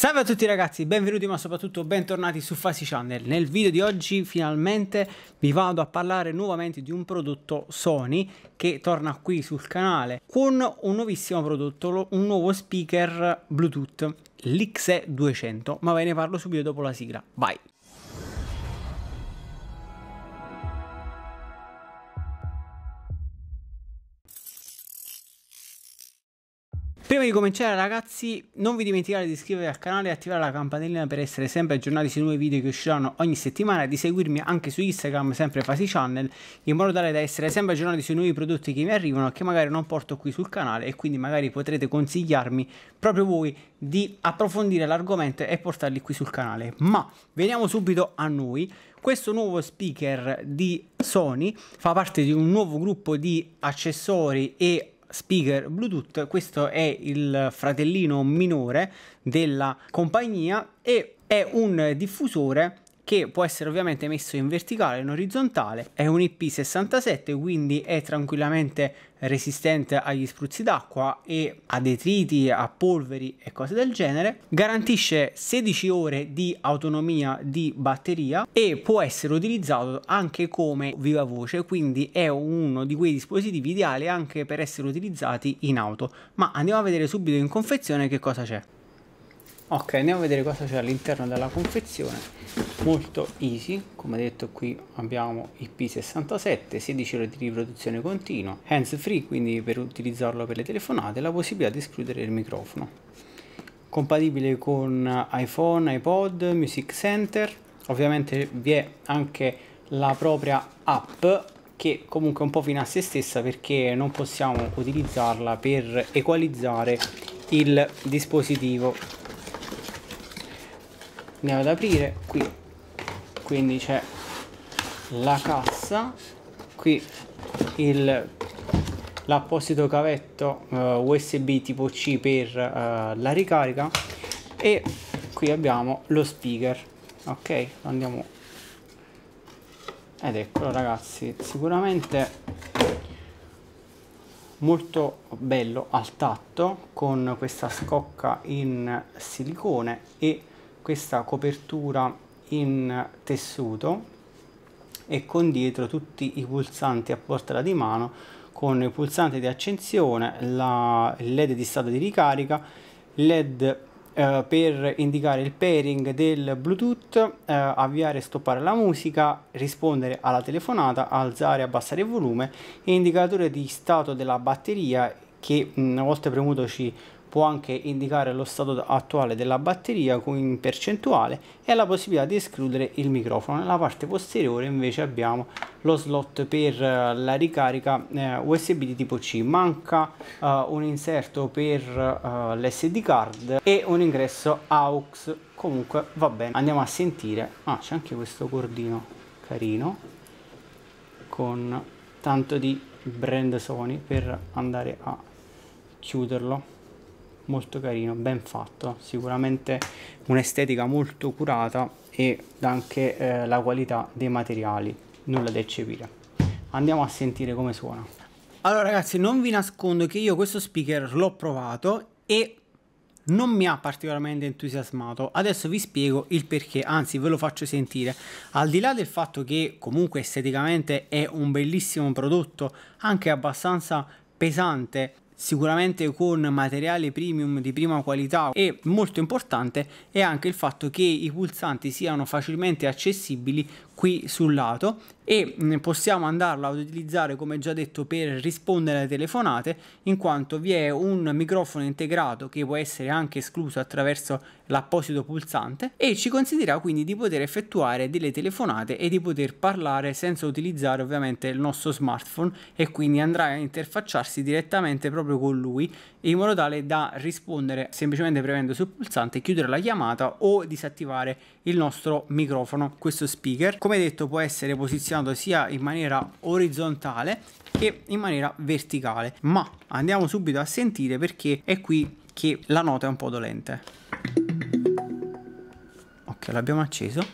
Salve a tutti ragazzi, benvenuti ma soprattutto bentornati su Fasi Channel. Nel video di oggi finalmente vi vado a parlare nuovamente di un prodotto Sony che torna qui sul canale con un nuovissimo prodotto, un nuovo speaker Bluetooth, l'XE200, ma ve ne parlo subito dopo la sigla. Bye! Prima di cominciare ragazzi non vi dimenticate di iscrivervi al canale e attivare la campanellina per essere sempre aggiornati sui nuovi video che usciranno ogni settimana e di seguirmi anche su Instagram sempre Fasi Channel in modo tale da essere sempre aggiornati sui nuovi prodotti che mi arrivano e che magari non porto qui sul canale e quindi magari potrete consigliarmi proprio voi di approfondire l'argomento e portarli qui sul canale. Ma veniamo subito a noi. Questo nuovo speaker di Sony fa parte di un nuovo gruppo di accessori e speaker Bluetooth. Questo è il fratellino minore della compagnia e è un diffusore che può essere ovviamente messo in verticale e in orizzontale. È un IP67 quindi è tranquillamente resistente agli spruzzi d'acqua e a detriti, a polveri e cose del genere. Garantisce 16 ore di autonomia di batteria e può essere utilizzato anche come viva voce, quindi è uno di quei dispositivi ideali anche per essere utilizzati in auto. Ma andiamo a vedere subito in confezione che cosa c'è ok andiamo a vedere cosa c'è all'interno della confezione molto easy come detto qui abbiamo il P67 16 ore di riproduzione continua hands free quindi per utilizzarlo per le telefonate la possibilità di escludere il microfono compatibile con iPhone, iPod, Music Center ovviamente vi è anche la propria app che comunque è un po' fino a se stessa perché non possiamo utilizzarla per equalizzare il dispositivo andiamo ad aprire qui quindi c'è la cassa qui l'apposito cavetto uh, eh, usb tipo c per uh, la ricarica e qui abbiamo lo speaker ok andiamo ed eccolo ragazzi sicuramente molto bello al tatto con questa scocca in silicone e questa copertura in tessuto e con dietro tutti i pulsanti a portata di mano con il pulsante di accensione, la led di stato di ricarica, led eh, per indicare il pairing del bluetooth, eh, avviare e stoppare la musica, rispondere alla telefonata, alzare e abbassare il volume, indicatore di stato della batteria che una volta premuto ci può anche indicare lo stato attuale della batteria in percentuale e la possibilità di escludere il microfono. Nella parte posteriore invece abbiamo lo slot per eh, la ricarica eh, USB di tipo C, manca eh, un inserto per l'SD card e un ingresso AUX, comunque va bene. Andiamo a sentire, ah c'è anche questo cordino carino con tanto di brand Sony per andare a chiuderlo molto carino ben fatto sicuramente un'estetica molto curata e anche eh, la qualità dei materiali nulla da eccepire andiamo a sentire come suona allora ragazzi non vi nascondo che io questo speaker l'ho provato e non mi ha particolarmente entusiasmato. Adesso vi spiego il perché, anzi ve lo faccio sentire. Al di là del fatto che comunque esteticamente è un bellissimo prodotto, anche abbastanza pesante, sicuramente con materiale premium di prima qualità e molto importante è anche il fatto che i pulsanti siano facilmente accessibili qui sul lato e possiamo andarla ad utilizzare come già detto per rispondere alle telefonate in quanto vi è un microfono integrato che può essere anche escluso attraverso l'apposito pulsante e ci consentirà quindi di poter effettuare delle telefonate e di poter parlare senza utilizzare ovviamente il nostro smartphone e quindi andrà a interfacciarsi direttamente proprio con lui in modo tale da rispondere semplicemente premendo sul pulsante chiudere la chiamata o disattivare il nostro microfono questo speaker come detto può essere posizionato posizionato sia in maniera orizzontale che in maniera verticale. Ma andiamo subito a sentire perché è qui che la nota è un po' dolente. Ok, l'abbiamo acceso.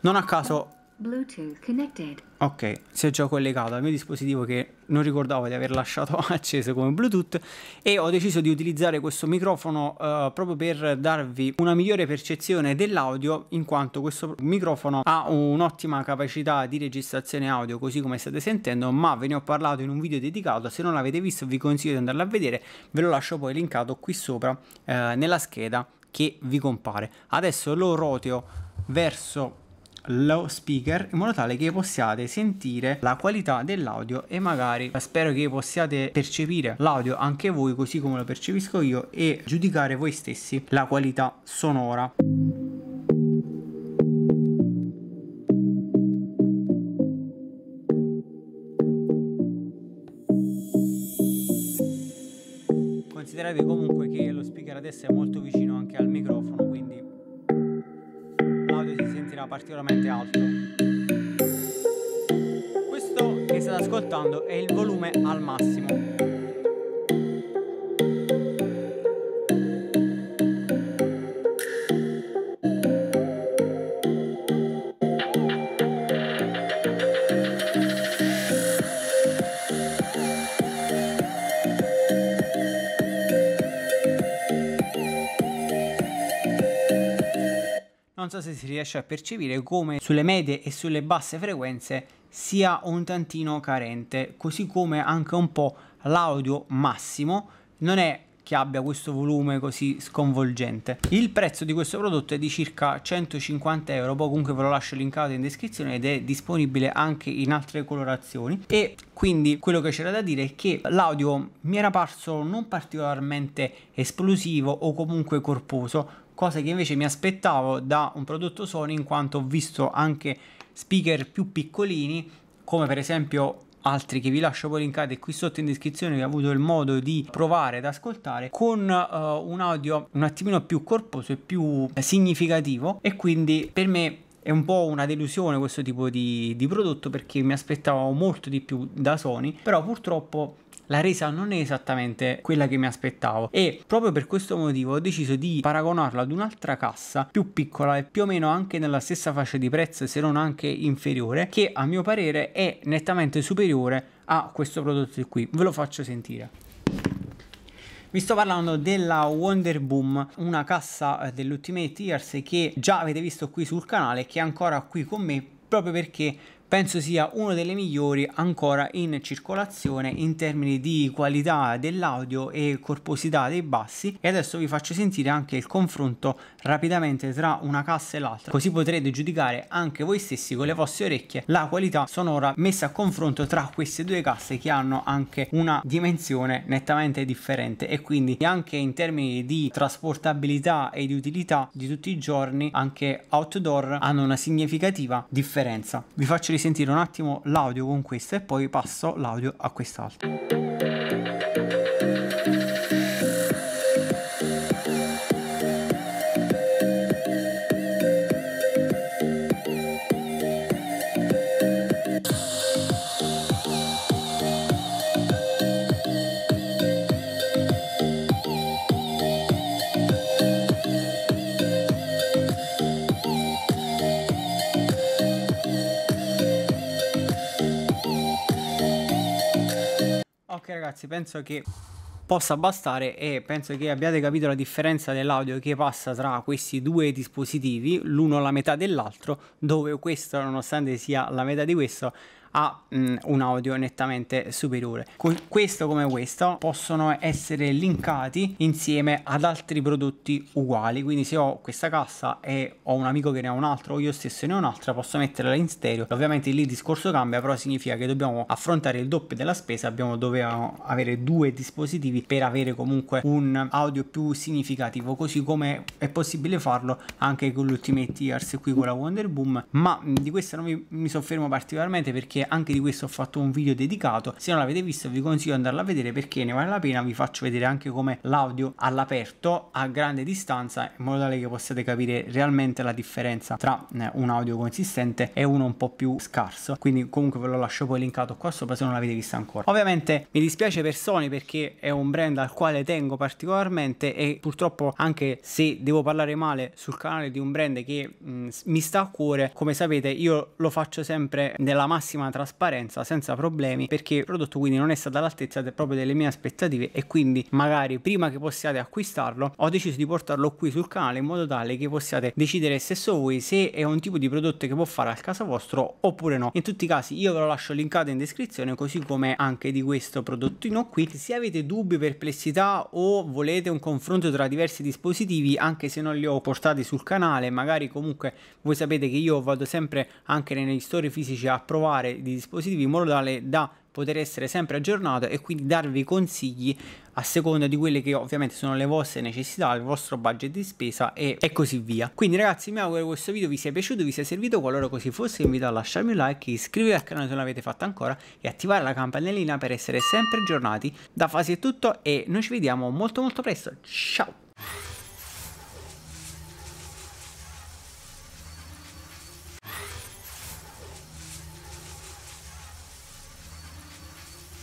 Non a caso Bluetooth connected. Ok, si è già collegato al mio dispositivo che non ricordavo di aver lasciato acceso come Bluetooth e ho deciso di utilizzare questo microfono eh, proprio per darvi una migliore percezione dell'audio in quanto questo microfono ha un'ottima capacità di registrazione audio così come state sentendo ma ve ne ho parlato in un video dedicato se non l'avete visto vi consiglio di andarlo a vedere ve lo lascio poi linkato qui sopra eh, nella scheda che vi compare adesso lo roteo verso low speaker in modo tale che possiate sentire la qualità dell'audio e magari spero che possiate percepire l'audio anche voi così come lo percepisco io e giudicare voi stessi la qualità sonora. particolarmente alto. Questo che state ascoltando è il volume al massimo. non so se si riesce a percepire come sulle medie e sulle basse frequenze sia un tantino carente, così come anche un po' l'audio massimo non è che abbia questo volume così sconvolgente. Il prezzo di questo prodotto è di circa 150 euro, poi comunque ve lo lascio linkato in descrizione ed è disponibile anche in altre colorazioni e quindi quello che c'era da dire è che l'audio mi era parso non particolarmente esplosivo o comunque corposo, cosa che invece mi aspettavo da un prodotto Sony in quanto ho visto anche speaker più piccolini come per esempio altri che vi lascio poi linkate qui sotto in descrizione che ho avuto il modo di provare ad ascoltare con uh, un audio un attimino più corposo e più eh, significativo e quindi per me è un po' una delusione questo tipo di, di prodotto perché mi aspettavo molto di più da Sony, però purtroppo la resa non è esattamente quella che mi aspettavo e proprio per questo motivo ho deciso di paragonarlo ad un'altra cassa più piccola e più o meno anche nella stessa fascia di prezzo se non anche inferiore che a mio parere è nettamente superiore a questo prodotto di qui ve lo faccio sentire vi sto parlando della Wonder Boom, una cassa eh, dell'Ultimate Tears che già avete visto qui sul canale che è ancora qui con me proprio perché penso sia una delle migliori ancora in circolazione in termini di qualità dell'audio e corposità dei bassi e adesso vi faccio sentire anche il confronto rapidamente tra una cassa e l'altra così potrete giudicare anche voi stessi con le vostre orecchie la qualità sonora messa a confronto tra queste due casse che hanno anche una dimensione nettamente differente e quindi anche in termini di trasportabilità e di utilità di tutti i giorni anche outdoor hanno una significativa differenza vi faccio risentire un attimo l'audio con questa e poi passo l'audio a quest'altra. ragazzi penso che possa bastare e penso che abbiate capito la differenza dell'audio che passa tra questi due dispositivi, l'uno alla metà dell'altro, dove questo nonostante sia la metà di questo ha mh, mm, un audio nettamente superiore. Con questo come questo possono essere linkati insieme ad altri prodotti uguali, quindi se ho questa cassa e ho un amico che ne ha un altro o io stesso ne ho un'altra posso metterla in stereo. Ovviamente lì il discorso cambia, però significa che dobbiamo affrontare il doppio della spesa, abbiamo dovevamo avere due dispositivi per avere comunque un audio più significativo, così come è possibile farlo anche con l'Ultimate Ears qui con la Wonder Boom, ma mm, di questo non mi, mi soffermo particolarmente perché anche di questo ho fatto un video dedicato se non l'avete visto vi consiglio di andarla a vedere perché ne vale la pena vi faccio vedere anche come l'audio all'aperto a grande distanza in modo tale che possiate capire realmente la differenza tra eh, un audio consistente e uno un po' più scarso quindi comunque ve lo lascio poi linkato qua sopra se non l'avete visto ancora ovviamente mi dispiace per Sony perché è un brand al quale tengo particolarmente e purtroppo anche se devo parlare male sul canale di un brand che mh, mm, mi sta a cuore come sapete io lo faccio sempre nella massima trasparenza senza problemi perché il prodotto quindi non è stato all'altezza proprio delle mie aspettative e quindi magari prima che possiate acquistarlo ho deciso di portarlo qui sul canale in modo tale che possiate decidere stesso voi se è un tipo di prodotto che può fare al caso vostro oppure no in tutti i casi io ve lo lascio linkato in descrizione così come anche di questo prodottino qui se avete dubbi perplessità o volete un confronto tra diversi dispositivi anche se non li ho portati sul canale magari comunque voi sapete che io vado sempre anche negli store fisici a provare di dispositivi in modo tale da poter essere sempre aggiornato e quindi darvi consigli a seconda di quelle che ovviamente sono le vostre necessità, il vostro budget di spesa e, e così via. Quindi ragazzi mi auguro che questo video vi sia piaciuto, vi sia servito, qualora così fosse invito a lasciarmi un like, iscrivervi al canale se non l'avete fatto ancora e attivare la campanellina per essere sempre aggiornati. Da Fasi è tutto e noi ci vediamo molto molto presto, ciao!